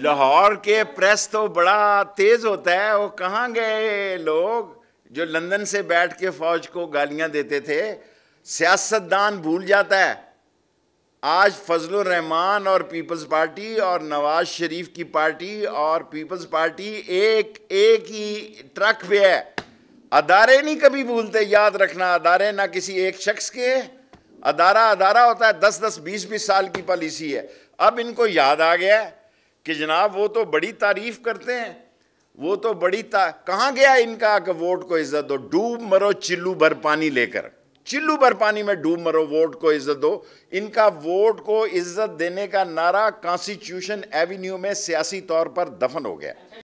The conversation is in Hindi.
लाहौर के प्रेस तो बड़ा तेज होता है वो कहाँ गए लोग जो लंदन से बैठ के फौज को गालियां देते थे सियासतदान भूल जाता है आज फजल रहमान और पीपल्स पार्टी और नवाज शरीफ की पार्टी और पीपल्स पार्टी एक एक ही ट्रक पे है अदारे नहीं कभी भूलते याद रखना अदारे ना किसी एक शख्स के अदारा अदारा होता है दस दस बीस बीस साल की पॉलिसी है अब इनको याद आ गया है कि जनाब वो तो बड़ी तारीफ करते हैं वो तो बड़ी ता कहाँ गया इनका कि वोट को इज्जत दो डूब मरो चिल्लू भर पानी लेकर चिल्लू भर पानी में डूब मरो वोट को इज्जत दो इनका वोट को इज्जत देने का नारा कॉन्स्टिट्यूशन एवेन्यू में सियासी तौर पर दफन हो गया